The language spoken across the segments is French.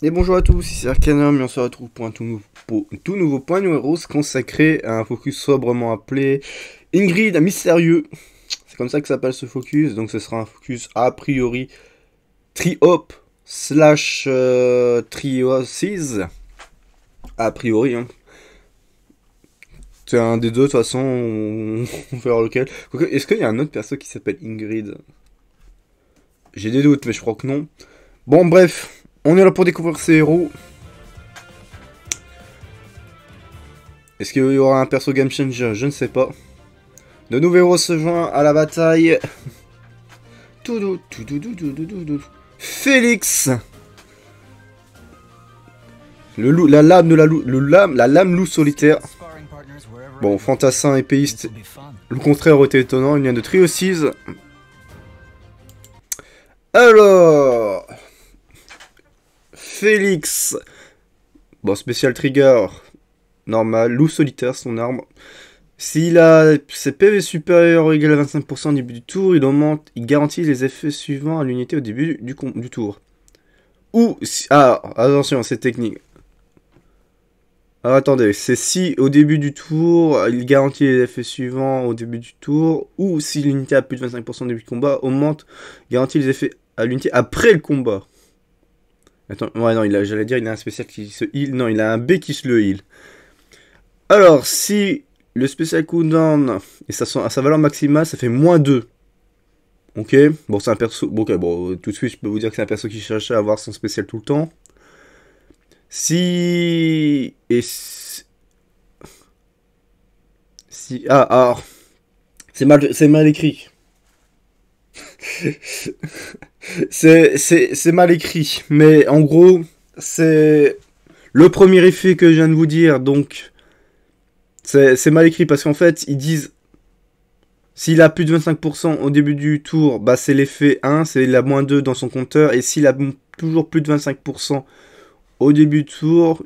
Et bonjour à tous, ici Arcanum et on se retrouve pour un tout nouveau, tout nouveau point numéro consacré à un focus sobrement appelé Ingrid, un mystérieux. C'est comme ça que s'appelle ce focus, donc ce sera un focus a priori triop slash euh, triosis. A priori, hein. C'est un des deux, de toute façon, on, va verra lequel. Est-ce qu'il y a un autre perso qui s'appelle Ingrid J'ai des doutes, mais je crois que non. Bon, bref. On est là pour découvrir ces héros. Est-ce qu'il y aura un perso game changer Je ne sais pas. De nouveaux héros se joignent à la bataille. Félix le la lame de la loup, lame, la lame loup solitaire. Bon, fantassin épéiste. Le contraire été étonnant, il vient de Triocise. Alors, Félix. Bon, spécial trigger. Normal, loup solitaire, son arme. S'il a ses PV supérieurs ou égal à 25% au début du tour, il, augmente, il garantit les effets suivants à l'unité au début du, tour. Ou, si, ah, attention, c'est technique. attendez, c'est si au début du tour, il garantit les effets suivants au début du tour, ou si l'unité a plus de 25% au début du combat, augmente, garantit les effets à l'unité après le combat. Attends, ouais, non, j'allais dire, il a un spécial qui se heal. Non, il a un B qui se le heal. Alors, si le spécial cooldown et sa, sa valeur maximale, ça fait moins 2. Ok, bon, c'est un perso. Bon, bon, tout de suite, je peux vous dire que c'est un perso qui cherche à avoir son spécial tout le temps. Si. Et. Si. Ah, alors. C'est mal, c'est mal écrit. c'est mal écrit, mais en gros, c'est le premier effet que je viens de vous dire, donc c'est mal écrit parce qu'en fait, ils disent s'il a plus de 25% au début du tour, bah c'est l'effet 1, c'est la moins 2 dans son compteur, et s'il a toujours plus de 25% au début du tour,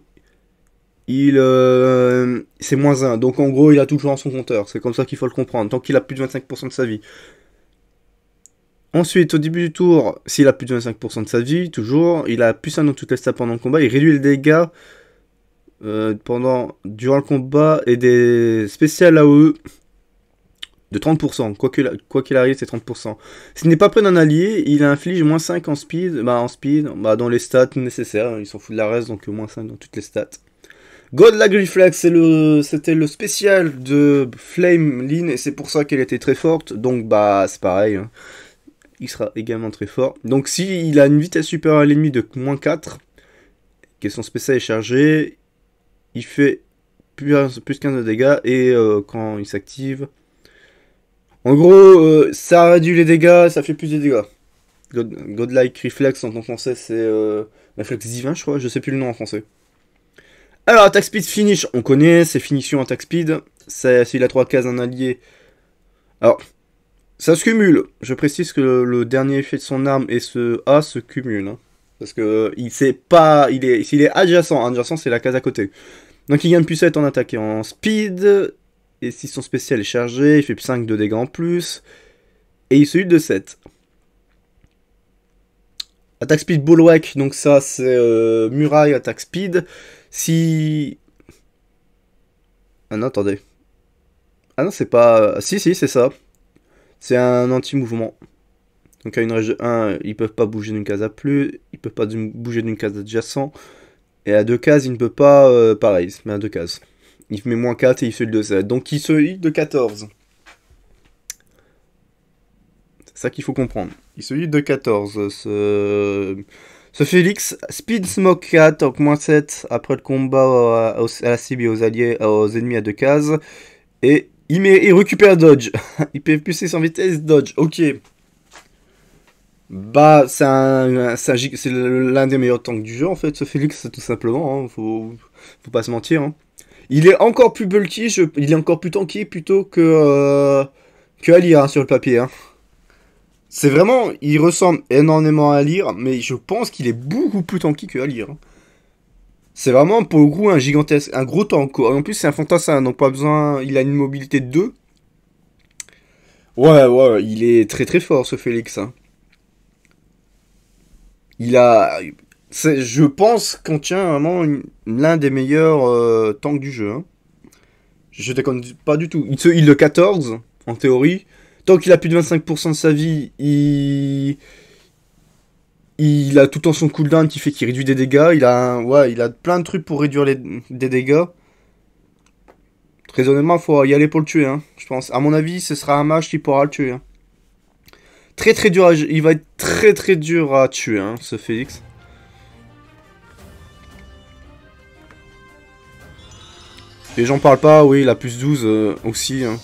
il euh, c'est moins 1. Donc en gros, il a toujours dans son compteur, c'est comme ça qu'il faut le comprendre, tant qu'il a plus de 25% de sa vie. Ensuite, au début du tour, s'il a plus de 25% de sa vie, toujours, il a plus un dans toutes les stats pendant le combat, il réduit le dégâts euh, pendant, durant le combat et des spéciales eux de 30%, quoi qu'il arrive, c'est 30%. S'il n'est pas près d'un allié, il inflige moins 5 en speed, bah en speed, bah dans les stats nécessaires, hein, il s'en fout de la reste, donc euh, moins 5 dans toutes les stats. God Lag Reflex, c'était le, le spécial de Flame Lin et c'est pour ça qu'elle était très forte, donc bah c'est pareil. Hein il sera également très fort. Donc s'il il a une vitesse supérieure à l'ennemi de moins 4, que son spécial est chargé, il fait plus, plus 15 de dégâts et euh, quand il s'active... En gros, euh, ça réduit les dégâts, ça fait plus de dégâts. Godlike Reflex en français, c'est euh, Reflex divin, je crois, je sais plus le nom en français. Alors, attack speed finish, on connaît, c'est finition attack speed. C'est s'il a trois cases, un allié. Alors, ça se cumule. Je précise que le, dernier effet de son arme et ce A se cumulent. Hein. Parce que il sait pas. Il est, s'il est adjacent. Adjacent, c'est la case à côté. Donc il gagne plus 7 en attaque et en speed. Et si son spécial est chargé, il fait 5 de dégâts en plus. Et il se lutte de 7. Attaque speed Bullwack, donc ça c'est euh, muraille, attaque speed. Si. Ah non, attendez. Ah non, c'est pas. Si, si, c'est ça. C'est un anti-mouvement. Donc à une de 1, ils peuvent pas bouger d'une case à plus, ils peuvent pas bouger d'une case adjacent. Et à deux cases, il ne peut pas. Euh, pareil, il se met à deux cases. Il met moins 4 et il fait le 2-7. Donc il se hit de 14. C'est ça qu'il faut comprendre. Il se hit de 14. Ce, Félix, Speed Smoke 4, donc moins 7 après le combat à, la cible et aux, alliés, aux ennemis à deux cases. Et il, récupère Dodge. il peut pousser sans vitesse Dodge. Ok. Bah, c'est un, c'est l'un des meilleurs tanks du jeu en fait, ce Félix, tout simplement. Hein. Faut, pas se mentir. Hein. Il est encore plus bulky, il est encore plus tanky plutôt que, euh, que hein, sur le papier. C'est vraiment, il ressemble énormément à Alir, mais je pense qu'il est beaucoup plus tanky que Alir. C'est vraiment pour le coup un gigantesque, un gros tank. En plus, c'est un fantassin, donc pas besoin. Il a une mobilité de 2. Ouais, ouais, il est très très fort ce Félix. Hein. Il a. Je pense qu'on tient vraiment l'un des meilleurs euh, tanks du jeu. Hein. Je déconne pas du tout. Il se heal de 14, en théorie. Tant qu'il a plus de 25% de sa vie, il il a tout en temps son cooldown qui fait qu'il réduit des dégâts. Il a, un, ouais, il a plein de trucs pour réduire les, des dégâts. Très honnêtement, faut y aller pour le tuer, hein, je pense. À mon avis, ce sera un match qui pourra le tuer. Hein. Très très dur à, Il va être très très dur à tuer, hein, ce Félix. Et j'en parle pas, oui, la plus 12 euh, aussi. Hein.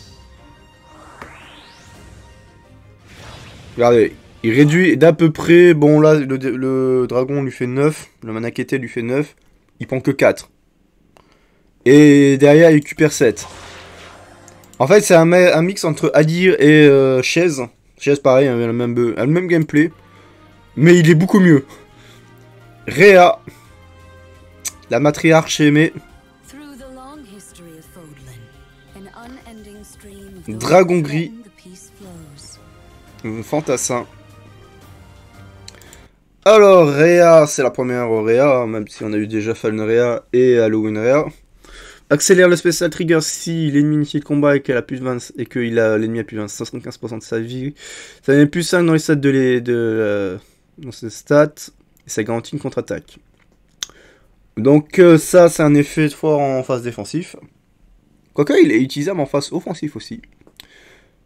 Regardez, il réduit d'à peu près, bon là le, dragon lui fait 9, le manakete lui fait 9, il prend que 4. Et derrière il récupère 7. En fait c'est un, mix entre Adir et euh, Chaise. Chaise pareil, hein, a le même, a le même gameplay. Mais il est beaucoup mieux. Rhea, la matriarche aimée. Dragon gris. Fantassin. Alors, Rhea, c'est la première Rhea, même si on a eu déjà Fallen Rhea et Halloween Rhea. Accélère le Special Trigger si l'ennemi initie le combat et qu'il a plus de 20, et que l'ennemi a, plus de 75% de sa vie. Ça donne plus 5 dans les stats de de, euh, dans ses stats. Et ça garantit une contre-attaque. Donc euh, ça, c'est un effet fort en phase défensif. Quoique, il est utilisable en phase offensif aussi.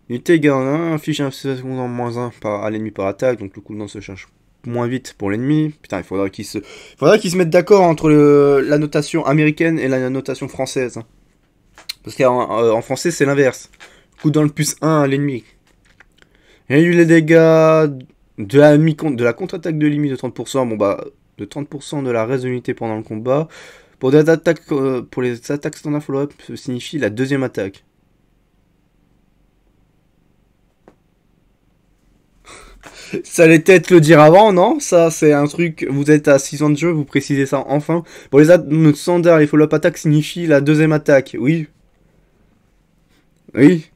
Unité garde 1, affiche un second en moins 1 par, à l'ennemi par attaque, donc le cooldown se change moins vite pour l'ennemi. Putain, il faudra qu'ils se, faudra se mettent d'accord entre le, la notation américaine et la notation française. Hein. Parce qu'en euh, français, c'est l'inverse. Coup dans le plus 1 à l'ennemi. Il y a eu les dégâts de la, la contre-attaque de l'ennemi de 30%. Bon, bah, de 30% de la reste de pendant le combat. Pour, des attaques, euh, pour les attaques standard follow-up, signifie la deuxième attaque. ça allait peut-être le dire avant, non Ça, c'est un truc. Vous êtes à 6 ans de jeu, vous précisez ça enfin. Pour les attaques standard, les follow-up attack signifient la deuxième attaque, oui. Oui.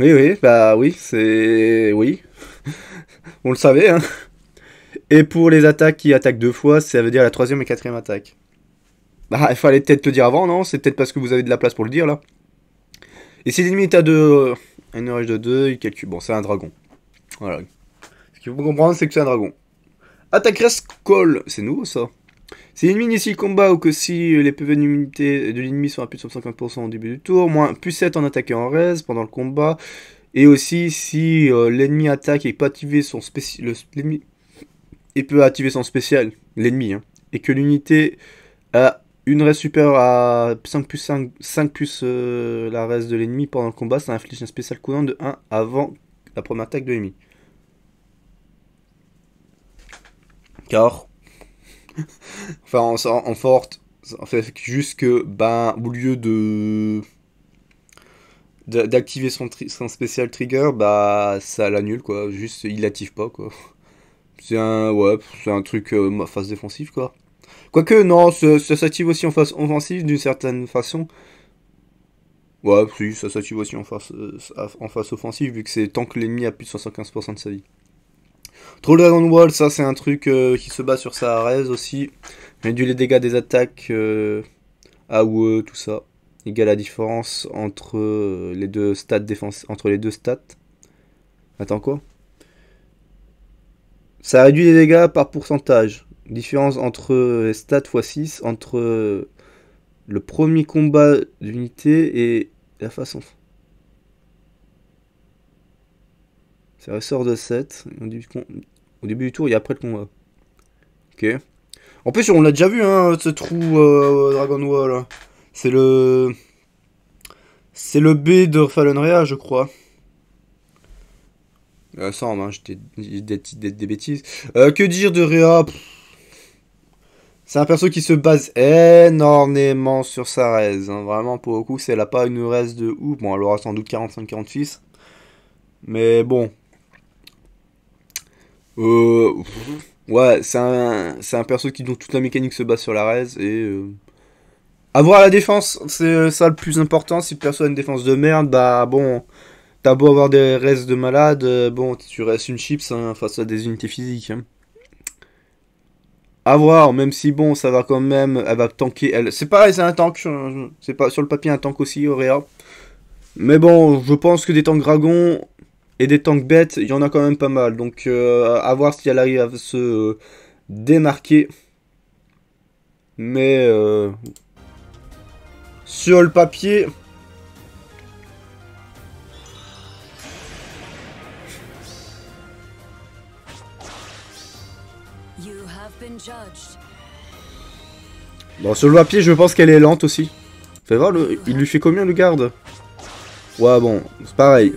Oui, oui, bah oui, c'est. Oui. On le savait, hein. Et pour les attaques qui attaquent deux fois, ça veut dire la troisième et quatrième attaque. Bah, il fallait peut-être le dire avant, non C'est peut-être parce que vous avez de la place pour le dire, là. Et si l'ennemi est à 2... un de 2, il calcule. Bon, c'est un dragon. Voilà qu'il faut comprendre, c'est que c'est un dragon. reste, Call, c'est nouveau ça. c'est l'ennemi mini le combat ou que si les PV de l'ennemi sont à plus de 150% au début du tour, moins plus 7 en attaque et en reste pendant le combat. Et aussi si euh, l'ennemi attaque et peut activer son spécial. Et peut activer son spécial, l'ennemi, hein, et que l'unité a une reste supérieure à 5 plus 5, plus euh, la reste de l'ennemi pendant le combat, ça inflige un spécial courant de 1 avant la première attaque de l'ennemi. car enfin en, en forte en fait juste que ben au lieu de d'activer son, son spécial trigger bah ça l'annule quoi juste il l'active pas quoi c'est un ouais c'est un truc euh, ma phase défensive quoi quoique non ça, s'active aussi en face offensive d'une certaine façon ouais si ça s'active aussi en face euh, en offensive vu que c'est tant que l'ennemi a plus de 75% de sa vie Troll Dragon Wall, ça c'est un truc euh, qui se base sur sa Saharez aussi. Réduit les dégâts des attaques euh, ou E, tout ça. Égale la différence entre les deux stats défense entre les deux stats. Attends quoi Ça réduit les dégâts par pourcentage. Différence entre les stats x 6 entre le premier combat d'unité et la façon. Ça ressort de 7. Au début, au début du tour a après le combat. Ok. En plus, on l'a déjà vu, hein, ce trou euh, Dragon Wall. C'est le... C'est le B de Rhea, je crois. Euh, ça, sans, hein, j'étais des, bêtises. Euh, que dire de Rhea C'est un perso qui se base énormément sur sa raise. Hein. Vraiment, pour le coup, si elle a pas une raise de ouf, bon, elle aura sans doute 45-46. Mais bon, euh, ouais, c'est un, perso qui, dont toute la mécanique se base sur la res. Et. avoir euh, la défense, c'est euh, ça le plus important. Si le perso a une défense de merde, bah bon. T'as beau avoir des restes de malade, bon, tu restes une chips hein, face à des unités physiques. Avoir, hein. même si bon, ça va quand même, elle va tanker. Elle, c'est pareil, c'est un tank. C'est pas sur le papier un tank aussi, Auréa. Mais bon, je pense que des tanks dragons, et des tanks bêtes, il y en a quand même pas mal. Donc euh, à voir si elle arrive à se démarquer. Mais euh, sur le papier... Bon, sur le papier, je pense qu'elle est lente aussi. Fais voir, il lui fait combien le garde Ouais, bon, c'est pareil.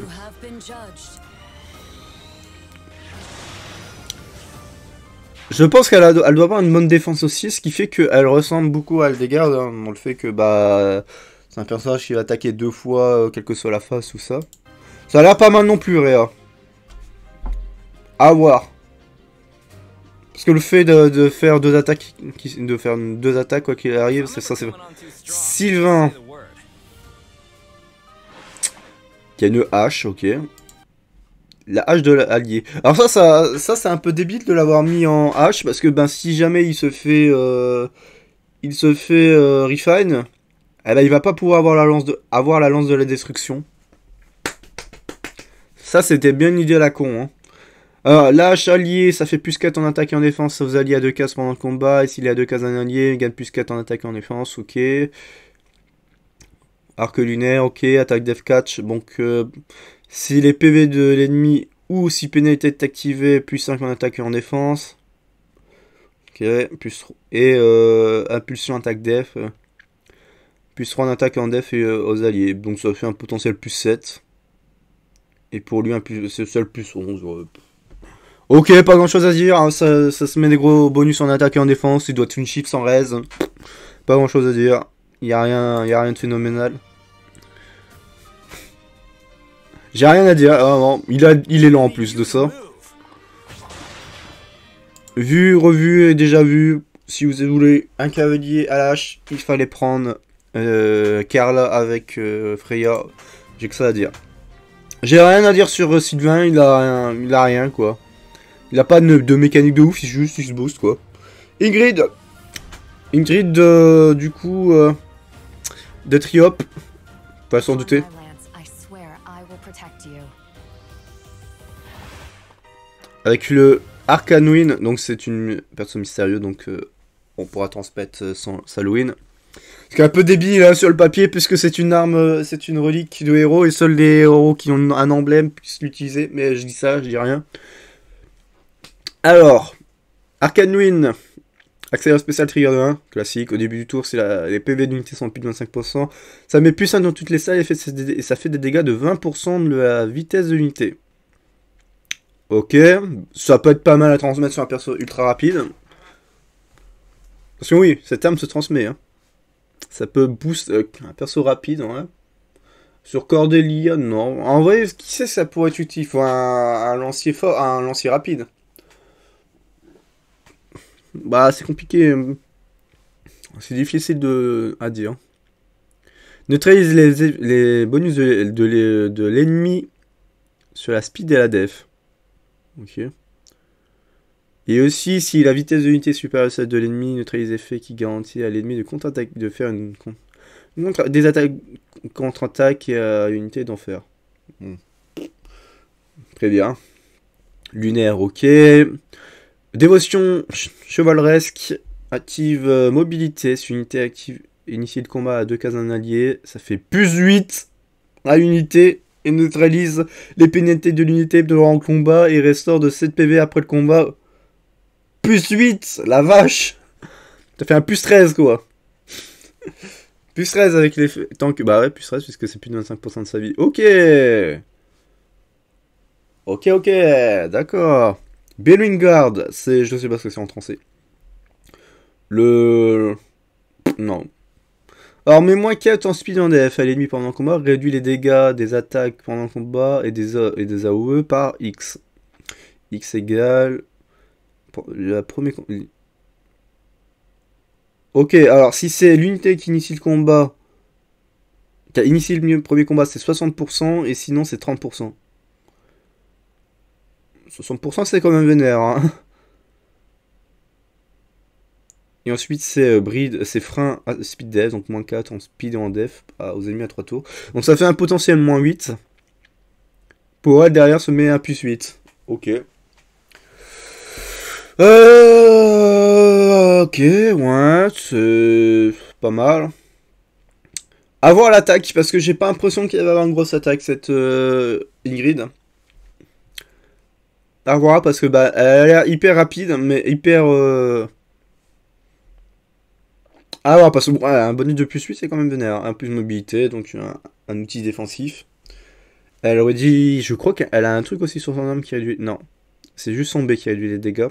Je pense qu'elle doit avoir une bonne défense aussi, ce qui fait qu'elle ressemble beaucoup à Aldegard, hein. dans le fait que bah c'est un personnage qui va attaquer deux fois, euh, quelle que soit la face ou ça. Ça a l'air pas mal non plus, Réa. À voir. Parce que le fait de, faire deux attaques, de faire deux attaques quoi qu'il arrive, c'est ça c'est Sylvain. Il y a une hache, ok. La hache de l'allié. Alors ça, ça, ça c'est un peu débile de l'avoir mis en hache, parce que ben, si jamais il se fait, euh, il se fait euh, refine, eh ben, il va pas pouvoir avoir la lance de, avoir la, lance de la destruction. Ça, c'était bien une idée à la con. Hein. Alors, la hache alliée, ça fait plus 4 en attaque et en défense, vous allie à 2 cases pendant le combat. Et s'il est à 2 cases en allié, il gagne plus 4 en attaque et en défense, ok. Arc lunaire, ok. Attaque def catch, donc... Euh, si les PV de l'ennemi ou si pénalité est activée, plus 5 en attaque et en défense. Ok, plus, et euh, impulsion attaque def. Euh. Plus 3 en attaque et en def et euh, aux alliés. Donc ça fait un potentiel plus 7. Et pour lui, c'est seul plus 11. Ok, pas grand chose à dire. Hein. ça, se met des gros bonus en attaque et en défense. Il doit être une chiffre sans raise. Pas grand chose à dire. Il n'y a, a rien de phénoménal. J'ai rien à dire. Ah, il, est lent en plus de ça. Vu, revu et déjà vu, si vous voulez un cavalier à l'âge, il fallait prendre Carla euh, avec euh, Freya. J'ai que ça à dire. J'ai rien à dire sur euh, Sylvain, il a, rien, il a rien quoi. Il a pas de, mécanique de ouf, il juste il se booste quoi. Ingrid Ingrid, du coup, de Triop, pas s'en douter. Avec le Arcanwin, donc c'est une personne mystérieuse, donc euh, on pourra transmettre euh, sans Halloween. C'est un peu débile hein, sur le papier, puisque c'est une arme, euh, c'est une relique de héros, et seuls les héros qui ont un emblème puissent l'utiliser, mais je dis ça, je dis rien. Alors, Arcanwin, accélère spécial trigger de 1, classique, au début du tour, c'est les PV d'unité sont plus de 25%, ça met plus un dans toutes les salles, et ça fait des dégâts de 20% de la vitesse de l'unité. Ok, ça peut être pas mal à transmettre sur un perso ultra rapide. Parce que oui, cette arme se transmet. Hein. Ça peut boost euh, un perso rapide. Ouais. Sur Cordelia, non. En vrai, qui sait, ça pourrait être utile. Faut un, lancier fort, un lancier rapide. Bah, c'est compliqué. C'est difficile de, à dire. Neutralise les, les bonus de, de, de l'ennemi sur la speed et la def. Ok. Et aussi, si la vitesse de l'unité est supérieure à celle de l'ennemi, neutralise effet qui garantit à l'ennemi de contre de faire une, des attaques contre-attaques à unité d'enfer. Hmm. Très bien. Lunaire, ok. Dévotion chevaleresque active euh, mobilité. Si unité active initie de combat à deux cases d'un allié, ça fait plus 8 à l'unité et neutralise les pénalités de l'unité durant en combat et restaure de 7 PV après le combat. Plus 8 La vache T'as fait un plus 13 quoi Plus 13 avec les... Tant Bah ouais, plus 13 puisque c'est plus de 25% de sa vie. Ok Ok, ok, d'accord. Guard, c'est... Je sais pas ce que c'est en français. Le... Non, alors, mets moins 4 en speed en DF à l'ennemi pendant le combat, réduit les dégâts des attaques pendant le combat et des, et des AOE par X. X égale... La première... Ok, alors si c'est l'unité qui initie le combat, qui a initié le premier combat, c'est 60%, et sinon c'est 30%. 60% c'est quand même vénère, hein et ensuite, c'est euh, bride, c'est frein speed death, donc moins 4 en speed et en def aux ennemis à 3 tours. Donc ça fait un potentiel moins 8. Pour être derrière se met un plus 8. Ok. Euh, ok, ouais, c'est pas mal. Avoir l'attaque, parce que j'ai pas l'impression qu'il va avoir une grosse attaque cette euh, Ingrid. À voir, parce que bah, elle a l'air hyper rapide, mais hyper. Ah ouais, parce que un bonus de plus 8, c'est quand même vénère. Un plus de mobilité, donc un, outil défensif. Elle aurait dit. Je crois qu'elle a un truc aussi sur son arme qui réduit. Non. C'est juste son B qui réduit les dégâts.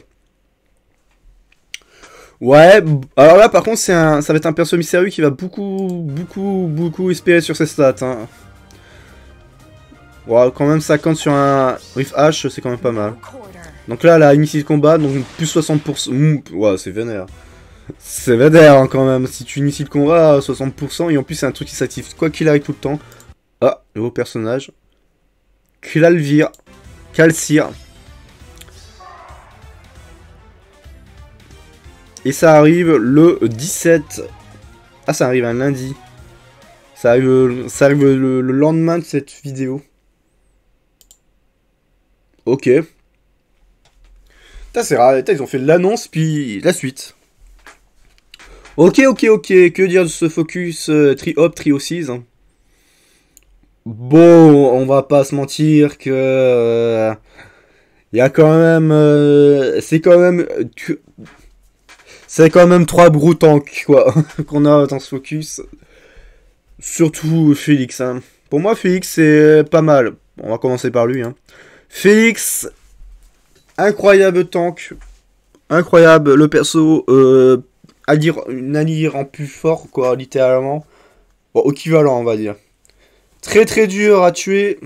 Ouais, alors là par contre c'est un, ça va être un perso mystérieux qui va beaucoup, beaucoup, beaucoup espérer sur ses stats. Hein. quand même 50 sur un Riff H, c'est quand même pas mal. Donc là, elle a de combat, donc plus 60%. ouais, c'est vénère. C'est VADER hein, quand même, si tu inities le combat à 60%, et en plus c'est un truc qui s'active quoi qu'il arrive tout le temps. Ah, nouveau personnage. Clalvir. Calcir. Et ça arrive le 17. Ah, ça arrive un lundi. Ça arrive, le, lendemain de cette vidéo. Ok. c'est Ils ont fait l'annonce, puis la suite. Ok, ok, ok, que dire de ce focus euh, tri-hop, trio 6 hein. Bon, on va pas se mentir que... Il euh, y a quand même... Euh, c'est quand même... C'est quand même trois tanks quoi, qu'on a dans ce focus. Surtout Félix. Hein. Pour moi, Félix, c'est pas mal. On va commencer par lui. Hein. Félix, incroyable tank. Incroyable, le perso rend plus fort, quoi, littéralement. Bon, équivalent, on va dire. Très très dur à tuer.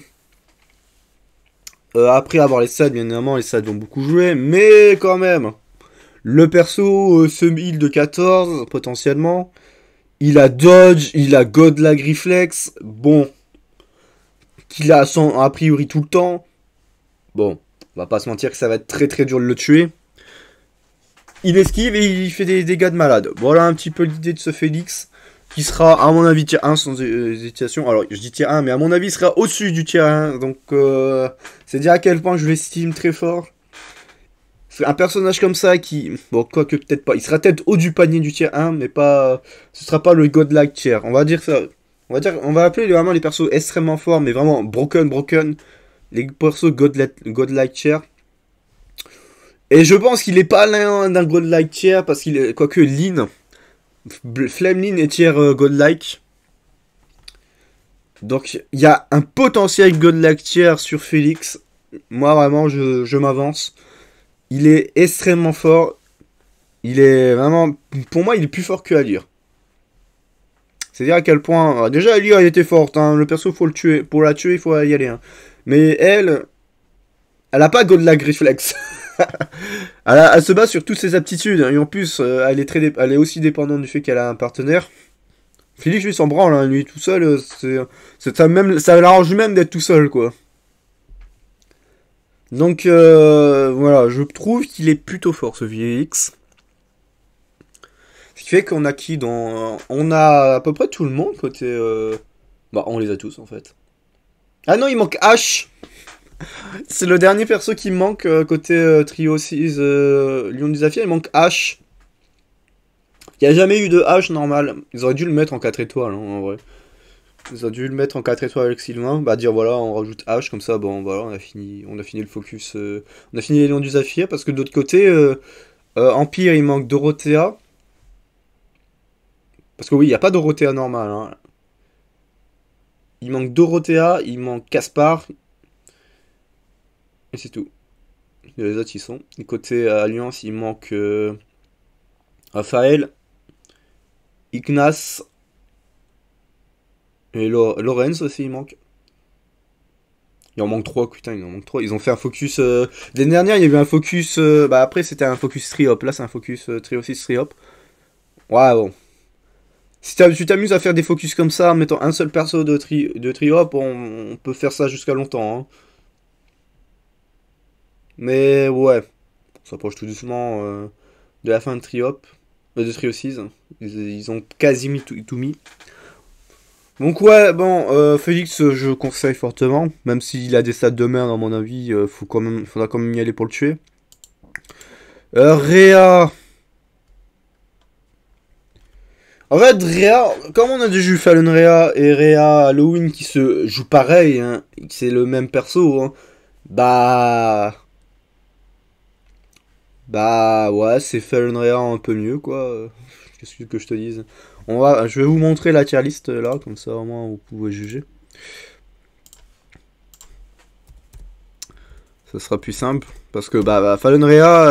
Euh, après avoir les stats, bien évidemment, les stats ont beaucoup joué mais quand même. Le perso euh, de 14, potentiellement. Il a dodge, il a god godlag reflex. Bon. Qu'il a son, a priori tout le temps. Bon, on va pas se mentir que ça va être très très dur de le tuer il esquive et il fait des dégâts de malade. Voilà un petit peu l'idée de ce Félix qui sera à mon avis tier 1 sans hésitation. Alors je dis tier 1 mais à mon avis il sera au-dessus du tier 1. Donc euh, c'est dire à quel point je l'estime très fort. Un personnage comme ça qui, bon que peut-être pas, il sera peut-être haut du panier du tier 1 mais pas, ce sera pas le godlike tier. On va dire ça, on va dire, on va appeler vraiment les persos extrêmement forts mais vraiment broken broken. Les persos godlike, godlike tier. Et je pense qu'il est pas l'un d'un godlike tier parce qu'il est. Quoique Lin. Flame est tier euh, godlike. Donc il y a un potentiel godlike tier sur Félix. Moi vraiment je, m'avance. Il est extrêmement fort. Il est vraiment. Pour moi, il est plus fort que Allure. C'est-à-dire à quel point. Euh, déjà, Alire elle était forte. Hein. Le perso, faut le tuer. Pour la tuer, il faut y aller. Hein. Mais elle. Elle a pas Godlike Reflex. elle, se base sur toutes ses aptitudes. Hein. et en plus, euh, elle, est aussi dépendante du fait qu'elle a un partenaire. Félix, lui, s'en branle. Hein. lui, tout seul, euh, c'est, ça, même, ça l'arrange même d'être tout seul, quoi. Donc, euh, voilà, je trouve qu'il est plutôt fort, ce VX. Ce qui fait qu'on a qui dans... On a à peu près tout le monde côté... Bah, on les a tous, en fait. Ah non, il manque H C'est le dernier perso qui manque euh, côté euh, Trio 6 Lion du Zafir. Il manque H. Il n'y a jamais eu de H normal. Ils auraient dû le mettre en 4 étoiles, hein, en vrai. Ils auraient dû le mettre en 4 étoiles avec Sylvain. Bah, dire voilà, on rajoute H, comme ça, bon, voilà, on a fini, on a fini le focus. Euh, on a fini les Lions du Zafir. Parce que de l'autre côté, Empire, il manque Dorothea. Parce que oui, il n'y a pas Dorothea normal. Hein. Il manque Dorothea, il manque Caspar, et c'est tout. Les autres, ils sont. du côté Alliance, il manque euh, Raphaël, Ignace et Lorenz aussi, il manque. Il en manque 3, putain, il en manque 3. Ils ont fait un focus. les euh, L'année dernière, il y avait un focus. Euh, bah, après, c'était un focus triop, Là, c'est un focus trio 6 triop. waouh bon. Si tu t'amuses à faire des focus comme ça en mettant un seul perso de tri, de on, on peut faire ça jusqu'à longtemps. Hein. Mais ouais, on s'approche tout doucement euh, de la fin de Triop, euh, de Trio 6. Ils, ont quasi mis tout, tout mis. Donc ouais, bon, euh, Félix, je conseille fortement. Même s'il a des stats de merde, à mon avis, faut quand même, faudra quand même y aller pour le tuer. Réa En fait, Réa, comme on a déjà eu Fallen Réa et Réa Halloween qui se jouent pareil, hein, c'est le même perso, hein, bah... Bah ouais, c'est Fallen un peu mieux quoi. Qu'est-ce que je te dise On va, Je vais vous montrer la tier list là, comme ça au moins vous pouvez juger. Ça sera plus simple. Parce que bah, bah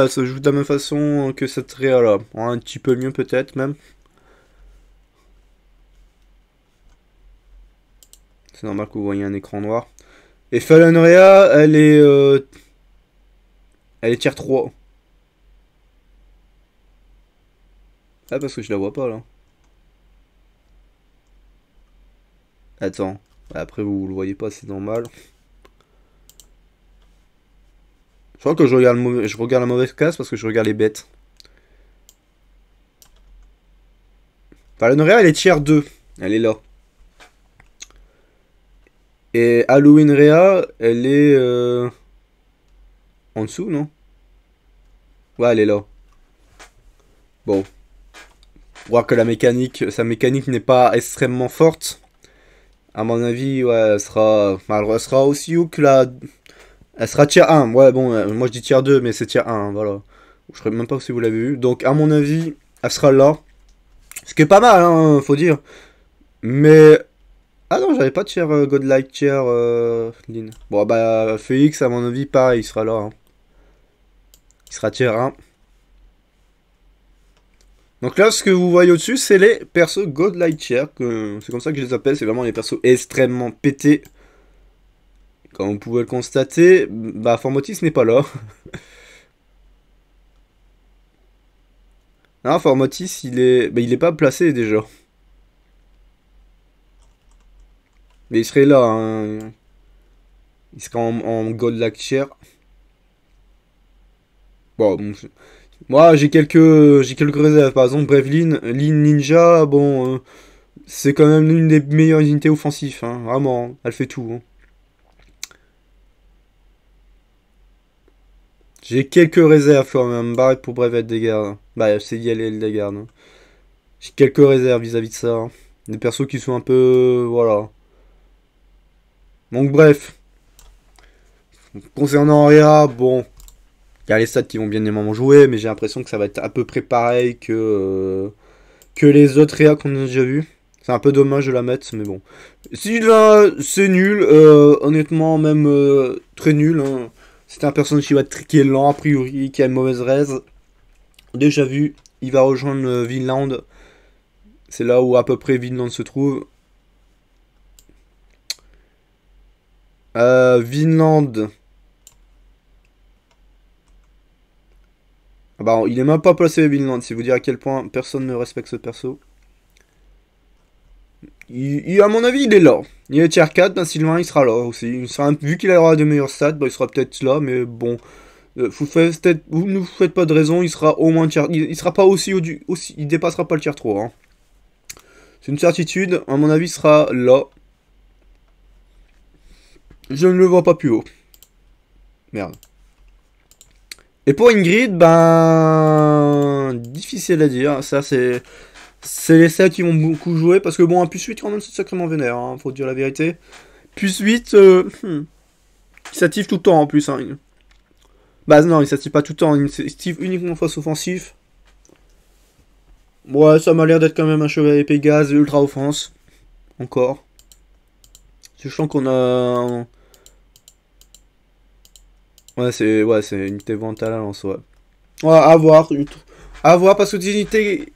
se joue de la même façon que cette Rea là. Un petit peu mieux peut-être même. C'est normal que vous voyez un écran noir. Et Fallen elle est... Euh, elle est tier 3. Ah, parce que je la vois pas, là. Attends. Après, vous le voyez pas, c'est normal. Je crois que je regarde, je regarde la mauvaise classe parce que je regarde les bêtes. Enfin, Noire elle est tier 2. Elle est là. Et Halloween Rea, elle est... Euh, en dessous, non Ouais, elle est là. Bon. Voir que la mécanique, sa mécanique n'est pas extrêmement forte. À mon avis, ouais, elle sera, elle sera aussi haut que la... Elle sera tier 1. Ouais, bon, euh, moi je dis tier 2, mais c'est tier 1, voilà. Je ne sais même pas si vous l'avez vu. Donc, à mon avis, elle sera là. Ce qui est pas mal, hein, faut dire. Mais... Ah non, j'avais pas de tier euh, Godlike tier euh, Bon, bah, Félix, à mon avis, pareil, il sera là. Hein. Il sera tier 1. Donc là, ce que vous voyez au-dessus, c'est les persos God Chair, C'est comme ça que je les appelle. C'est vraiment les persos extrêmement pétés. Comme vous pouvez le constater, bah, Formotis n'est pas là. non, Formotis, il est, bah, il est pas placé déjà. Mais il serait là. Hein. Il serait en, en God Bon, bon moi, j'ai quelques, j'ai quelques réserves. Par exemple, Brevlin, Lin Ninja, bon, euh, c'est quand même l'une des meilleures unités offensives. Hein. vraiment, hein. elle fait tout. Hein. J'ai quelques réserves quand même. Barrette pour Brevet des gardes. Bah, c'est y aller des gardes. J'ai quelques réserves vis-à-vis de ça. Des persos qui sont un peu. Voilà. Donc, bref. Concernant Aria, bon. Il y a les stats qui vont bien évidemment jouer, mais j'ai l'impression que ça va être à peu près pareil que, euh, que les autres réa qu'on a déjà vu. C'est un peu dommage de la mettre, mais bon. Si là, c'est nul, euh, honnêtement, même euh, très nul. Hein. C'est un personnage qui va être qui lent, a priori, qui a une mauvaise raise. Déjà vu, il va rejoindre Vinland. C'est là où à peu près Vinland se trouve. Vinland, Bah, il est même pas placé Vinland, si vous dire à quel point personne ne respecte ce perso. Il, à mon avis, il est là. Il est tier 4, ben, Sylvain, il sera là aussi. vu qu'il aura de meilleurs stats, ben, il sera peut-être là, mais bon. Euh, vous, faites, vous ne faites pas de raison, il sera au moins tier... Il, sera pas aussi, aussi... Il dépassera pas le tier 3. Hein. C'est une certitude, à mon avis, il sera là. Je ne le vois pas plus haut. Merde. Et pour Ingrid, ben. Difficile à dire. Ça, c'est. C'est les sets qui vont beaucoup jouer. Parce que bon, un plus 8 quand même, c'est sacrément vénère. Hein, faut dire la vérité. Plus 8. Euh, hmm. Il s'active tout le temps en plus. Hein. Bah non, il s'active pas tout le temps. Il s'active uniquement face offensif. Ouais, ça m'a l'air d'être quand même un chevalier Pégase ultra offense. Encore. Sachant qu'on a. Ouais, c'est ouais, une unité talent en soi. Ouais, à voir. voir parce que des unités,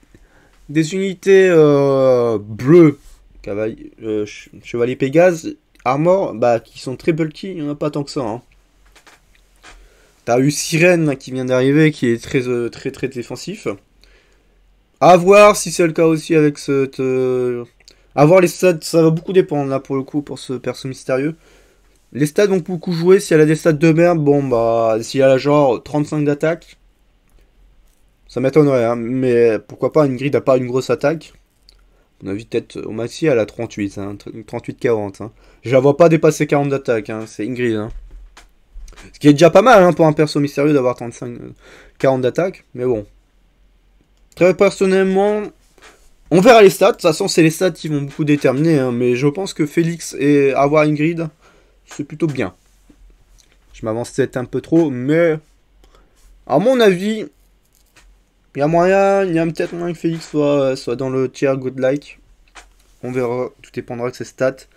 des unités euh, bleues, chevalier euh, chevalier Pégase, armor, bah qui sont très bulky, il n'y en a pas tant que ça. Hein. T'as eu Sirène qui vient d'arriver, qui est très euh, très très défensif. À voir si c'est le cas aussi avec cette. avoir voir les stats, ça va beaucoup dépendre là pour le coup pour ce perso mystérieux. Les stats vont beaucoup jouer. Si elle a des stats de merde, bon bah, si elle a genre 35 d'attaque, ça m'étonnerait, hein. mais pourquoi pas Ingrid a pas une grosse attaque on a vu peut-être au maxi, à la 38, 38-40. Hein. Je la vois pas dépasser 40 d'attaque, hein, c'est Ingrid. Hein. Ce qui est déjà pas mal hein, pour un perso mystérieux d'avoir 35, 40 d'attaque, mais bon. Très personnellement, on verra les stats. De toute façon, c'est les stats qui vont beaucoup déterminer, mais je pense que Félix et avoir Ingrid, c'est plutôt bien. Je m'avance peut-être un peu trop, mais à mon avis, il y a moyen, il y a peut-être moyen que Félix soit, soit dans le tier good like. On verra, tout dépendra de ses stats.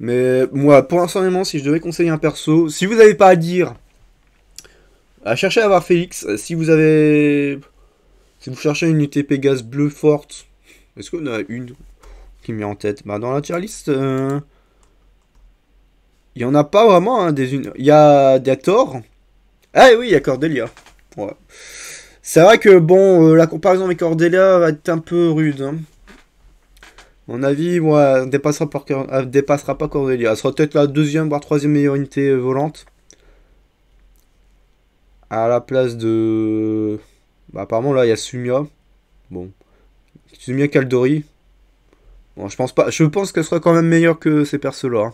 Mais moi, pour l'instant, si je devais conseiller un perso, si vous n'avez pas à dire, à chercher à avoir Félix, euh, si vous avez. Si vous cherchez une unité Pégase bleue forte, est-ce qu'on a une qui me met en tête Bah, dans la tier list. Euh, il n'y en a pas vraiment, hein, des Il y a, y Ah oui, il y a Cordelia. C'est vrai que, bon, euh, la comparaison avec Cordelia va être un peu rude. Hein. Mon avis, ouais, elle dépassera, pas, dépassera pas Cordelia. Elle sera peut-être la deuxième, voire troisième meilleure unité euh, volante. À la place de... Bah, apparemment, là, il y a Sumia. Bon. Sumia Caldori. Bon, je pense pas. Je pense qu'elle sera quand même meilleure que ces persos-là. Hein.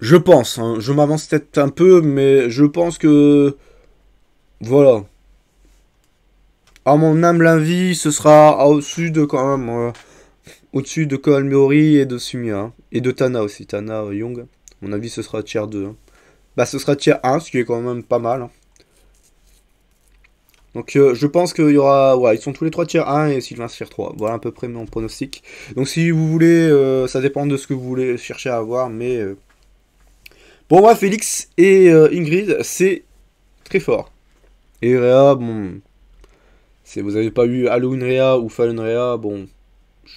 Je pense, hein. je m'avance peut-être un peu, mais je pense que... Voilà. À mon âme, vie ce sera au-dessus de quand même... Euh, au-dessus de Mori et de Sumia. Hein. et de Tana aussi, Tana euh, Young. mon avis, ce sera tier 2. Hein. Bah, ce sera tier 1, ce qui est quand même pas mal. Donc euh, je pense qu'il y aura... Ouais, ils sont tous les trois tier 1 et Sylvain tier 3. Voilà à peu près mon pronostic. Donc si vous voulez, ça dépend de ce que vous voulez chercher à avoir, mais pour moi, Félix et euh, Ingrid, c'est très fort. Et Rhea, bon. Si vous n'avez pas eu Halloween Réa ou Fallen Réa, bon.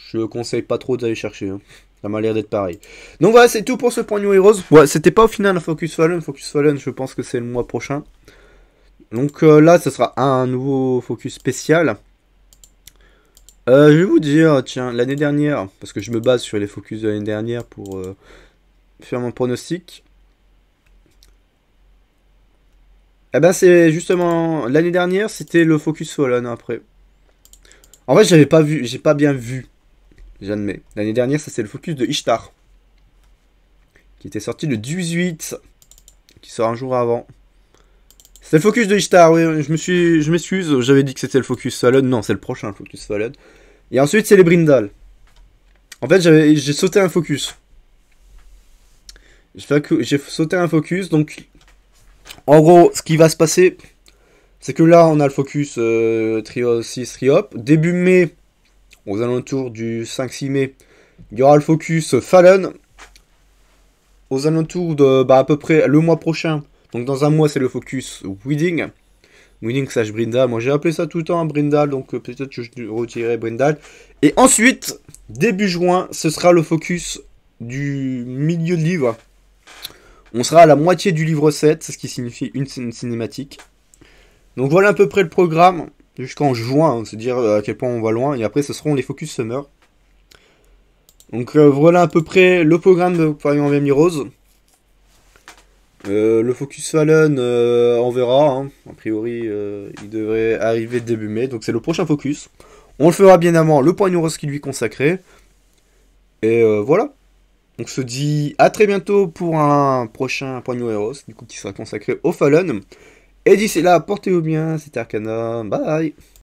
Je conseille pas trop d'aller chercher. Hein. Ça m'a l'air d'être pareil. Donc voilà, c'est tout pour ce point New Heroes. Ouais, c'était pas au final un Focus Fallen. Focus Fallen, je pense que c'est le mois prochain. Donc euh, là, ce sera un, nouveau focus spécial. Euh, je vais vous dire, tiens, l'année dernière, parce que je me base sur les focus de l'année dernière pour faire mon pronostic. Eh ben c'est justement l'année dernière, c'était le Focus Fallen après. En fait, j'avais pas vu, j'ai pas bien vu. J'admets. L'année dernière, ça c'est le Focus de Ishtar qui était sorti le 18 qui sort un jour avant. C'est le Focus de Ishtar, oui, je me suis je m'excuse, j'avais dit que c'était le Focus Fallen, non, c'est le prochain Focus Fallen. Et ensuite, c'est les Brindal. En fait, j'ai sauté un focus. J'ai sauté un focus, donc en gros, ce qui va se passer, c'est que là, on a le focus euh, Trio 6 Triop. Début mai, aux alentours du 5-6 mai, il y aura le focus Fallon. Aux alentours de bah, à peu près le mois prochain, donc dans un mois, c'est le focus Weeding, Wedding slash brinda. Moi, j'ai appelé ça tout le temps Brindal, donc euh, peut-être que je retirerai Brindal. Et ensuite, début juin, ce sera le focus du milieu de livre. On sera à la moitié du livre 7, ce qui signifie une, cinématique. Donc voilà à peu près le programme jusqu'en juin, hein, c'est à dire euh, à quel point on va loin. Et après, ce seront les focus summer. Donc euh, voilà à peu près le programme de Paris en Rose. le Focus Fallen, euh, on verra. Hein. A priori, il devrait arriver début mai. Donc c'est le prochain Focus. On le fera bien avant le point rose qui lui consacré. Et voilà. On se dit à très bientôt pour un prochain New Heroes, du coup qui sera consacré au Fallen. Et d'ici là, portez-vous bien, c'était Arcana, bye